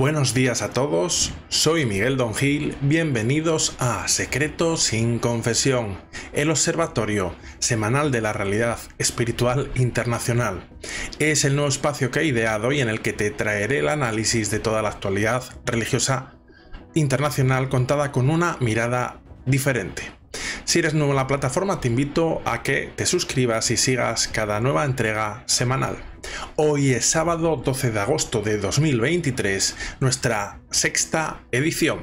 Buenos días a todos, soy Miguel Don Gil, bienvenidos a Secreto sin Confesión, el observatorio semanal de la realidad espiritual internacional. Es el nuevo espacio que he ideado y en el que te traeré el análisis de toda la actualidad religiosa internacional contada con una mirada diferente. Si eres nuevo en la plataforma, te invito a que te suscribas y sigas cada nueva entrega semanal. Hoy es sábado 12 de agosto de 2023, nuestra sexta edición.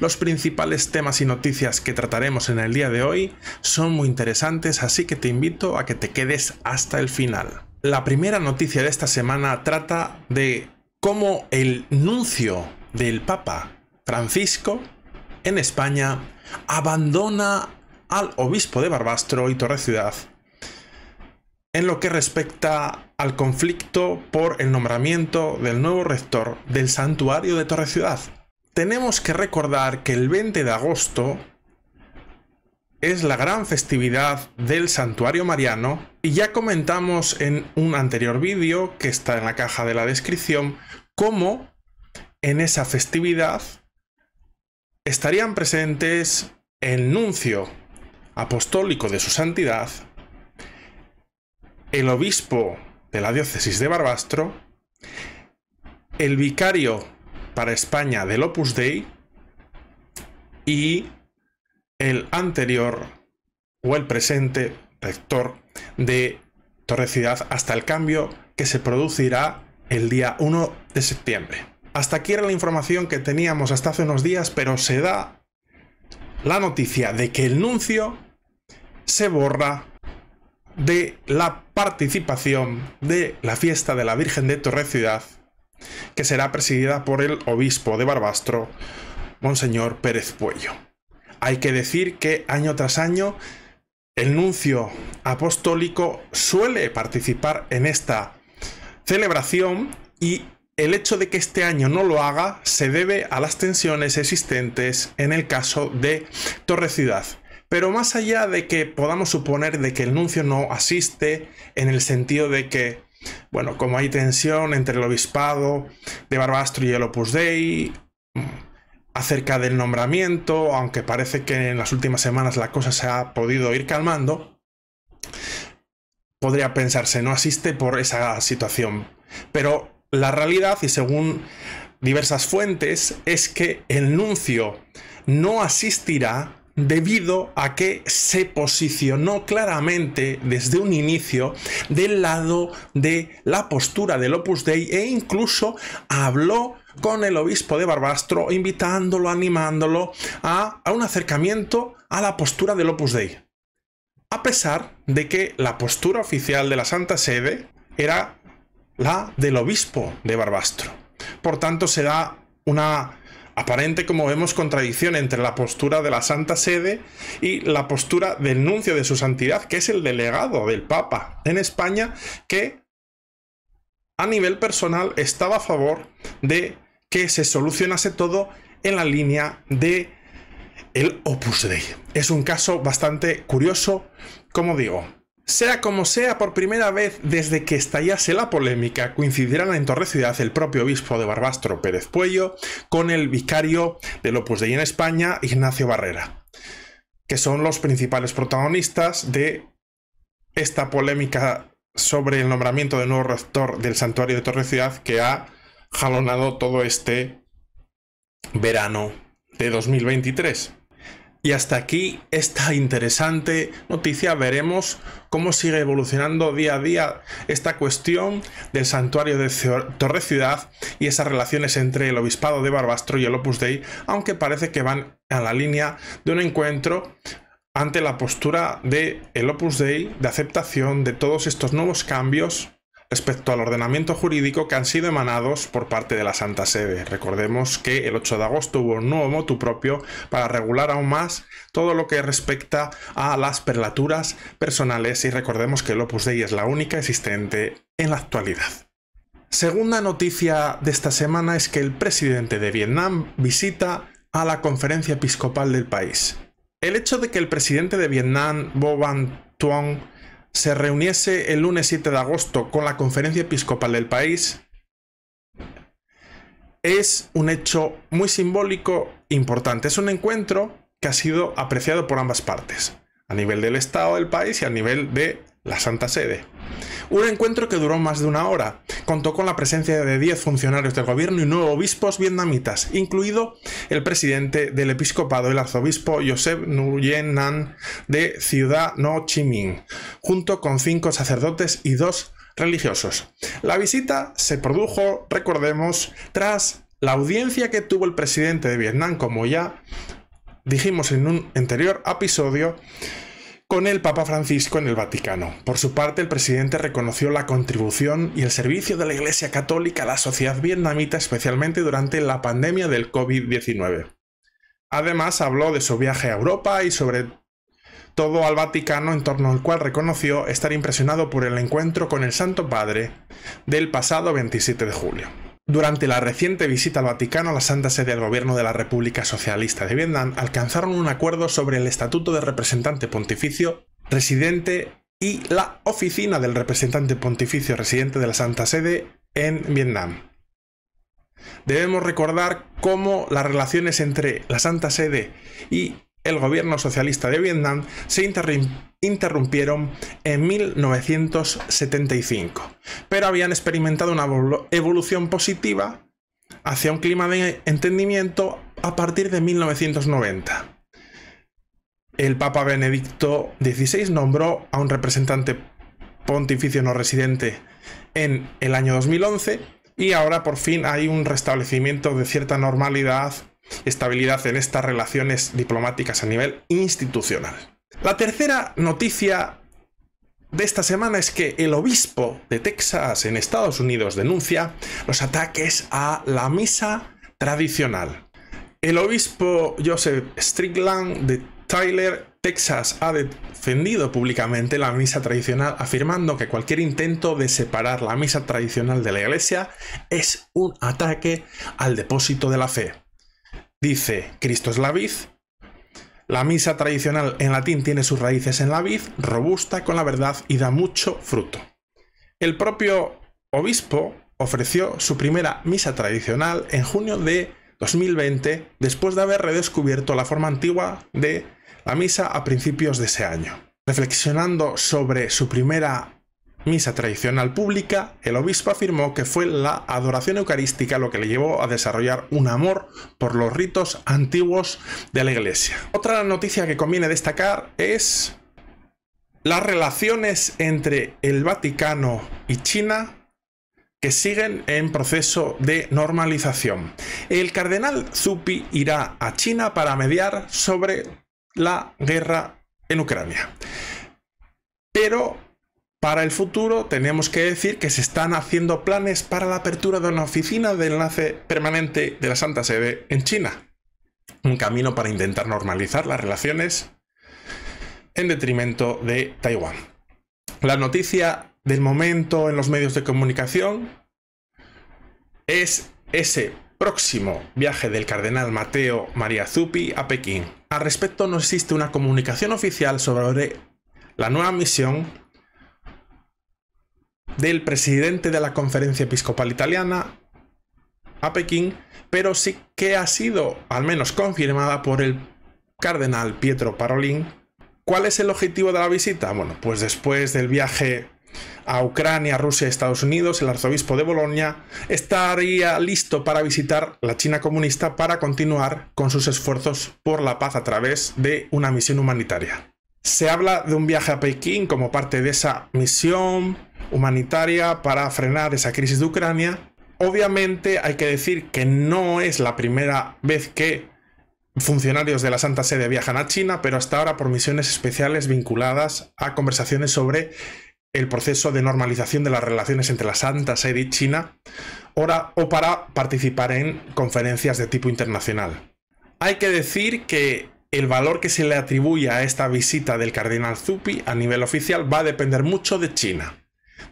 Los principales temas y noticias que trataremos en el día de hoy son muy interesantes, así que te invito a que te quedes hasta el final. La primera noticia de esta semana trata de cómo el nuncio del Papa Francisco en España abandona al obispo de Barbastro y Torre Ciudad en lo que respecta al conflicto por el nombramiento del nuevo rector del santuario de Torre Ciudad. Tenemos que recordar que el 20 de agosto es la gran festividad del santuario mariano y ya comentamos en un anterior vídeo que está en la caja de la descripción cómo en esa festividad estarían presentes el nuncio apostólico de su santidad, el obispo de la diócesis de Barbastro, el vicario para España del Opus Dei y el anterior o el presente rector de Torrecidad hasta el cambio que se producirá el día 1 de septiembre. Hasta aquí era la información que teníamos hasta hace unos días, pero se da la noticia de que el nuncio se borra de la participación de la fiesta de la Virgen de Torre Ciudad, que será presidida por el obispo de Barbastro, Monseñor Pérez Puello. Hay que decir que año tras año el nuncio apostólico suele participar en esta celebración y el hecho de que este año no lo haga se debe a las tensiones existentes en el caso de Torre Ciudad, pero más allá de que podamos suponer de que el nuncio no asiste en el sentido de que, bueno, como hay tensión entre el obispado de Barbastro y el Opus Dei, mm, acerca del nombramiento, aunque parece que en las últimas semanas la cosa se ha podido ir calmando, podría pensarse no asiste por esa situación. Pero la realidad, y según diversas fuentes, es que el nuncio no asistirá debido a que se posicionó claramente desde un inicio del lado de la postura del Opus Dei e incluso habló con el obispo de Barbastro invitándolo, animándolo a, a un acercamiento a la postura del Opus Dei. A pesar de que la postura oficial de la Santa Sede era la del obispo de Barbastro. Por tanto, se da una aparente, como vemos, contradicción entre la postura de la Santa Sede y la postura del nuncio de su santidad, que es el delegado del Papa en España, que a nivel personal estaba a favor de que se solucionase todo en la línea de el Opus Dei. Es un caso bastante curioso, como digo, sea como sea, por primera vez desde que estallase la polémica, coincidirán en Torre Ciudad el propio obispo de Barbastro Pérez Puello con el vicario del de Dei en España, Ignacio Barrera, que son los principales protagonistas de esta polémica sobre el nombramiento del nuevo rector del santuario de Torre Ciudad que ha jalonado todo este verano de 2023. Y hasta aquí esta interesante noticia. Veremos cómo sigue evolucionando día a día esta cuestión del santuario de Torre Ciudad y esas relaciones entre el obispado de Barbastro y el Opus Dei, aunque parece que van a la línea de un encuentro ante la postura del el Opus Dei de aceptación de todos estos nuevos cambios respecto al ordenamiento jurídico que han sido emanados por parte de la Santa Sede. Recordemos que el 8 de agosto hubo un nuevo motu propio para regular aún más todo lo que respecta a las perlaturas personales y recordemos que el Opus Dei es la única existente en la actualidad. Segunda noticia de esta semana es que el presidente de Vietnam visita a la conferencia episcopal del país. El hecho de que el presidente de Vietnam, Bo Van Thuong, se reuniese el lunes 7 de agosto con la conferencia episcopal del país es un hecho muy simbólico importante. Es un encuentro que ha sido apreciado por ambas partes, a nivel del Estado del país y a nivel de la Santa Sede. Un encuentro que duró más de una hora. Contó con la presencia de 10 funcionarios del gobierno y nueve obispos vietnamitas, incluido el presidente del episcopado, el arzobispo Joseph Nguyen Nan de Ciudad No Chi Minh, junto con cinco sacerdotes y dos religiosos. La visita se produjo, recordemos, tras la audiencia que tuvo el presidente de Vietnam, como ya dijimos en un anterior episodio, con el Papa Francisco en el Vaticano. Por su parte, el presidente reconoció la contribución y el servicio de la Iglesia Católica a la sociedad vietnamita, especialmente durante la pandemia del COVID-19. Además, habló de su viaje a Europa y sobre todo al Vaticano, en torno al cual reconoció estar impresionado por el encuentro con el Santo Padre del pasado 27 de julio. Durante la reciente visita al Vaticano, la Santa Sede del Gobierno de la República Socialista de Vietnam alcanzaron un acuerdo sobre el Estatuto de Representante Pontificio Residente y la Oficina del Representante Pontificio Residente de la Santa Sede en Vietnam. Debemos recordar cómo las relaciones entre la Santa Sede y el gobierno socialista de Vietnam se interrumpieron en 1975, pero habían experimentado una evolución positiva hacia un clima de entendimiento a partir de 1990. El Papa Benedicto XVI nombró a un representante pontificio no residente en el año 2011 y ahora por fin hay un restablecimiento de cierta normalidad estabilidad en estas relaciones diplomáticas a nivel institucional. La tercera noticia de esta semana es que el obispo de Texas en Estados Unidos denuncia los ataques a la misa tradicional. El obispo Joseph Strickland de Tyler, Texas, ha defendido públicamente la misa tradicional afirmando que cualquier intento de separar la misa tradicional de la iglesia es un ataque al depósito de la fe dice Cristo es la vid. La misa tradicional en latín tiene sus raíces en la vid, robusta con la verdad y da mucho fruto. El propio obispo ofreció su primera misa tradicional en junio de 2020, después de haber redescubierto la forma antigua de la misa a principios de ese año. Reflexionando sobre su primera misa tradicional pública, el obispo afirmó que fue la adoración eucarística lo que le llevó a desarrollar un amor por los ritos antiguos de la iglesia. Otra noticia que conviene destacar es las relaciones entre el Vaticano y China que siguen en proceso de normalización. El cardenal Zuppi irá a China para mediar sobre la guerra en Ucrania. Pero para el futuro tenemos que decir que se están haciendo planes para la apertura de una oficina de enlace permanente de la Santa Sede en China. Un camino para intentar normalizar las relaciones en detrimento de Taiwán. La noticia del momento en los medios de comunicación es ese próximo viaje del cardenal Mateo María Zuppi a Pekín. Al respecto no existe una comunicación oficial sobre la nueva misión del presidente de la Conferencia Episcopal Italiana a Pekín, pero sí que ha sido al menos confirmada por el cardenal Pietro Parolin. ¿Cuál es el objetivo de la visita? Bueno, pues después del viaje a Ucrania, Rusia y Estados Unidos, el arzobispo de Bolonia estaría listo para visitar la China comunista para continuar con sus esfuerzos por la paz a través de una misión humanitaria. Se habla de un viaje a Pekín como parte de esa misión humanitaria para frenar esa crisis de Ucrania. Obviamente hay que decir que no es la primera vez que funcionarios de la Santa Sede viajan a China, pero hasta ahora por misiones especiales vinculadas a conversaciones sobre el proceso de normalización de las relaciones entre la Santa Sede y China o para participar en conferencias de tipo internacional. Hay que decir que el valor que se le atribuye a esta visita del cardenal Zuppi a nivel oficial va a depender mucho de China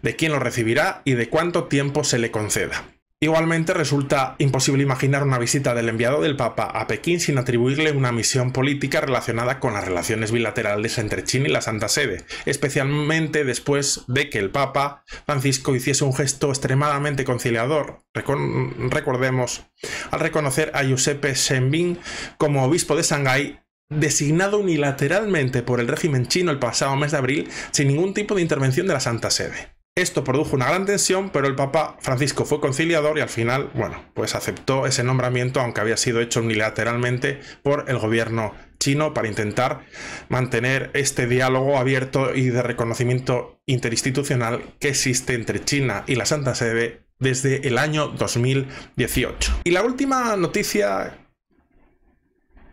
de quién lo recibirá y de cuánto tiempo se le conceda. Igualmente resulta imposible imaginar una visita del enviado del Papa a Pekín sin atribuirle una misión política relacionada con las relaciones bilaterales entre China y la Santa Sede, especialmente después de que el Papa Francisco hiciese un gesto extremadamente conciliador, recordemos, al reconocer a Giuseppe Shenbin como obispo de Shanghái designado unilateralmente por el régimen chino el pasado mes de abril sin ningún tipo de intervención de la Santa Sede. Esto produjo una gran tensión, pero el Papa Francisco fue conciliador y al final, bueno, pues aceptó ese nombramiento, aunque había sido hecho unilateralmente por el gobierno chino para intentar mantener este diálogo abierto y de reconocimiento interinstitucional que existe entre China y la Santa Sede desde el año 2018. Y la última noticia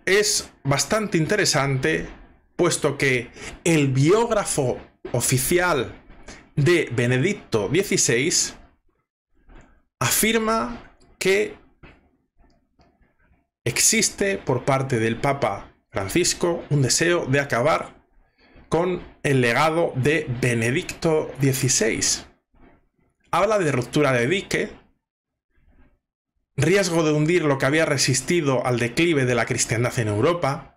es bastante interesante, puesto que el biógrafo oficial de Benedicto XVI afirma que existe por parte del Papa Francisco un deseo de acabar con el legado de Benedicto XVI. Habla de ruptura de dique, riesgo de hundir lo que había resistido al declive de la cristiandad en Europa,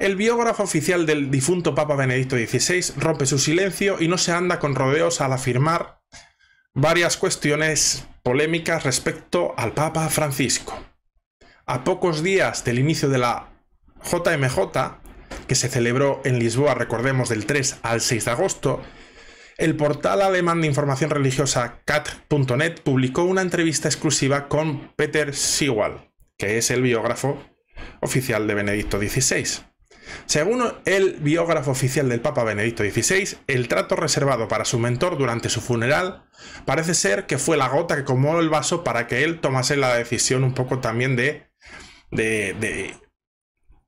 el biógrafo oficial del difunto Papa Benedicto XVI rompe su silencio y no se anda con rodeos al afirmar varias cuestiones polémicas respecto al Papa Francisco. A pocos días del inicio de la JMJ, que se celebró en Lisboa, recordemos, del 3 al 6 de agosto, el portal alemán de información religiosa cat.net publicó una entrevista exclusiva con Peter Sewall, que es el biógrafo oficial de Benedicto XVI. Según el biógrafo oficial del Papa Benedicto XVI, el trato reservado para su mentor durante su funeral parece ser que fue la gota que comó el vaso para que él tomase la decisión un poco también de, de, de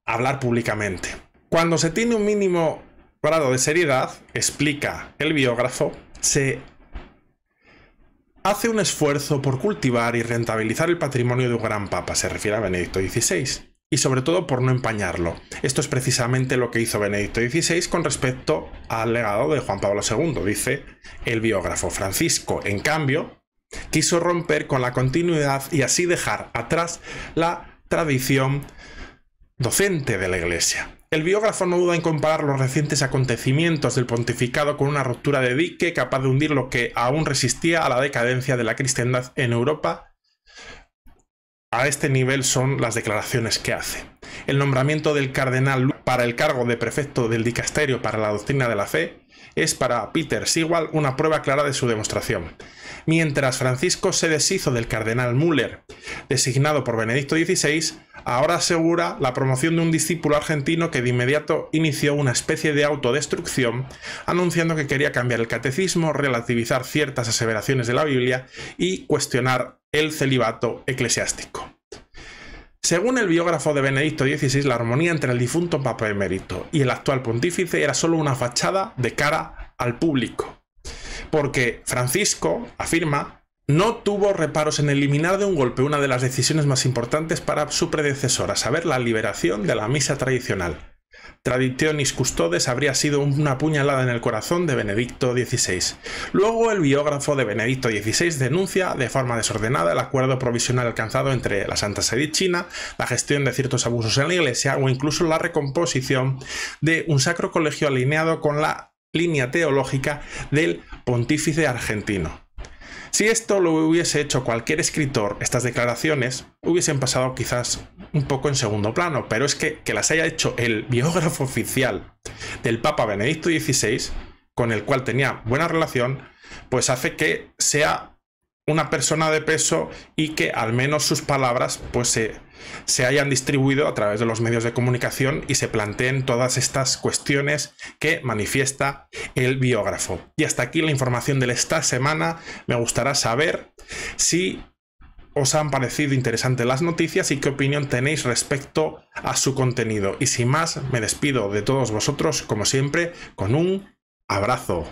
hablar públicamente. Cuando se tiene un mínimo grado de seriedad, explica el biógrafo, se hace un esfuerzo por cultivar y rentabilizar el patrimonio de un gran papa, se refiere a Benedicto XVI y sobre todo por no empañarlo. Esto es precisamente lo que hizo Benedicto XVI con respecto al legado de Juan Pablo II, dice el biógrafo Francisco. En cambio, quiso romper con la continuidad y así dejar atrás la tradición docente de la Iglesia. El biógrafo no duda en comparar los recientes acontecimientos del pontificado con una ruptura de dique capaz de hundir lo que aún resistía a la decadencia de la cristiandad en Europa a este nivel son las declaraciones que hace. El nombramiento del cardenal para el cargo de prefecto del dicasterio para la doctrina de la fe es para Peter Sewall una prueba clara de su demostración. Mientras Francisco se deshizo del cardenal Müller, designado por Benedicto XVI, ahora asegura la promoción de un discípulo argentino que de inmediato inició una especie de autodestrucción, anunciando que quería cambiar el catecismo, relativizar ciertas aseveraciones de la Biblia y cuestionar el celibato eclesiástico. Según el biógrafo de Benedicto XVI, la armonía entre el difunto Papa Emérito y el actual pontífice era solo una fachada de cara al público. Porque Francisco, afirma, no tuvo reparos en eliminar de un golpe una de las decisiones más importantes para su predecesor, a saber la liberación de la misa tradicional. Traditionis Custodes habría sido una puñalada en el corazón de Benedicto XVI. Luego, el biógrafo de Benedicto XVI denuncia de forma desordenada el acuerdo provisional alcanzado entre la Santa Sede China, la gestión de ciertos abusos en la Iglesia o incluso la recomposición de un sacro colegio alineado con la línea teológica del pontífice argentino. Si esto lo hubiese hecho cualquier escritor, estas declaraciones hubiesen pasado quizás un poco en segundo plano, pero es que, que las haya hecho el biógrafo oficial del Papa Benedicto XVI, con el cual tenía buena relación, pues hace que sea una persona de peso y que al menos sus palabras pues se, se, hayan distribuido a través de los medios de comunicación y se planteen todas estas cuestiones que manifiesta el biógrafo. Y hasta aquí la información de esta semana. Me gustará saber si os han parecido interesantes las noticias y qué opinión tenéis respecto a su contenido. Y sin más, me despido de todos vosotros, como siempre, con un abrazo.